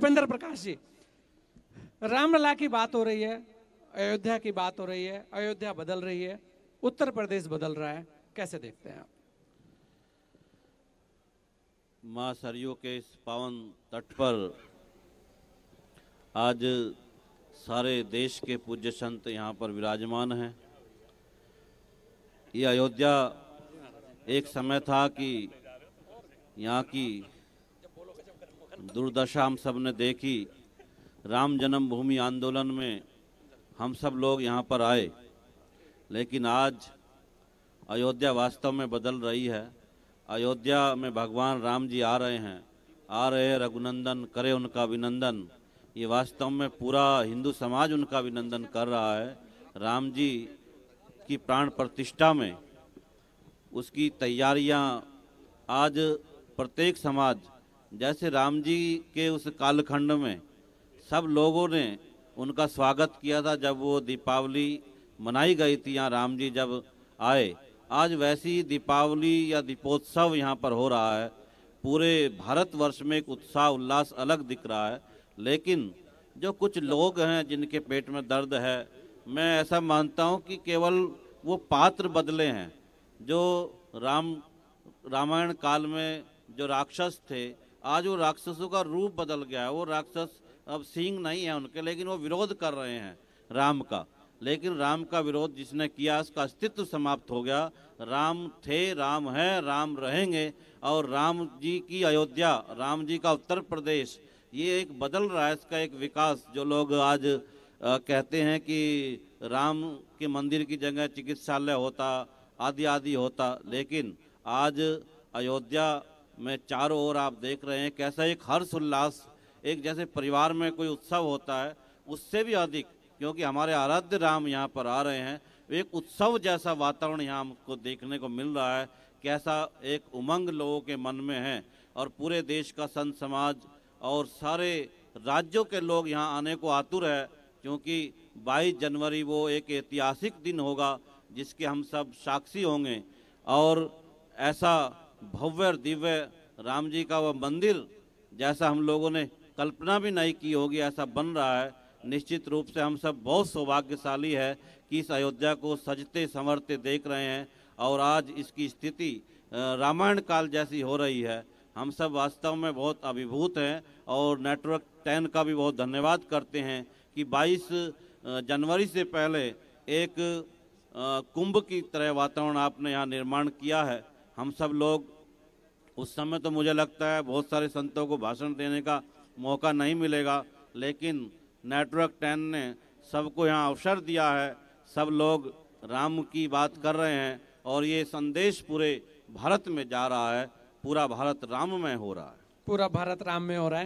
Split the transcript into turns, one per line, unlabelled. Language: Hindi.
उपेंद्र प्रकाश जी रामलला की बात हो रही है अयोध्या की बात हो रही है अयोध्या बदल रही है उत्तर प्रदेश बदल रहा है कैसे देखते हैं माँ सरयू के इस पावन तट पर आज सारे देश के पूज्य संत यहाँ पर विराजमान हैं ये अयोध्या एक समय था कि यहाँ की दुर्दशा हम सब ने देखी राम जन्मभूमि आंदोलन में हम सब लोग यहाँ पर आए लेकिन आज अयोध्या वास्तव में बदल रही है अयोध्या में भगवान राम जी आ रहे हैं आ रहे रघुनंदन करे उनका अभिनंदन ये वास्तव में पूरा हिंदू समाज उनका अभिनंदन कर रहा है राम जी की प्राण प्रतिष्ठा में उसकी तैयारियां आज प्रत्येक समाज जैसे राम जी के उस कालखंड में सब लोगों ने उनका स्वागत किया था जब वो दीपावली मनाई गई थी यहाँ राम जी जब आए आज वैसी दीपावली या दीपोत्सव यहाँ पर हो रहा है पूरे भारतवर्ष में एक उत्साह उल्लास अलग दिख रहा है लेकिन जो कुछ लोग हैं जिनके पेट में दर्द है मैं ऐसा मानता हूँ कि केवल वो पात्र बदले हैं जो राम रामायण काल में जो राक्षस थे आज वो राक्षसों का रूप बदल गया है वो राक्षस अब सिंह नहीं है उनके लेकिन वो विरोध कर रहे हैं राम का लेकिन राम का विरोध जिसने किया उसका अस्तित्व समाप्त हो गया राम थे राम हैं राम रहेंगे और राम जी की अयोध्या राम जी का उत्तर प्रदेश ये एक बदल रहा है इसका एक विकास जो लोग आज आ, कहते हैं कि राम के मंदिर की जगह चिकित्सालय होता आदि आदि होता लेकिन आज अयोध्या मैं चारों ओर आप देख रहे हैं कैसा एक हर्ष उल्लास एक जैसे परिवार में कोई उत्सव होता है उससे भी अधिक क्योंकि हमारे आराध्य राम यहाँ पर आ रहे हैं एक उत्सव जैसा वातावरण यहाँ हमको देखने को मिल रहा है कैसा एक उमंग लोगों के मन में है और पूरे देश का संत समाज और सारे राज्यों के लोग यहाँ आने को आतुर है क्योंकि 22 जनवरी वो एक ऐतिहासिक दिन होगा जिसके हम सब साक्षी होंगे और ऐसा भव्य और दिव्य राम जी का वह मंदिर जैसा हम लोगों ने कल्पना भी नहीं की होगी ऐसा बन रहा है निश्चित रूप से हम सब बहुत सौभाग्यशाली है कि इस अयोध्या को सजते संवरते देख रहे हैं और आज इसकी स्थिति रामायण काल जैसी हो रही है हम सब वास्तव में बहुत अभिभूत हैं और नेटवर्क टेन का भी बहुत धन्यवाद करते हैं कि 22 जनवरी से पहले एक कुंभ की तरह वातावरण आपने यहाँ निर्माण किया है हम सब लोग उस समय तो मुझे लगता है बहुत सारे संतों को भाषण देने का मौका नहीं मिलेगा लेकिन नेटवर्क टेन ने सबको यहाँ अवसर दिया है सब लोग राम की बात कर रहे हैं और ये संदेश पूरे भारत में जा रहा है पूरा भारत राम में हो रहा है पूरा भारत राम में हो रहा है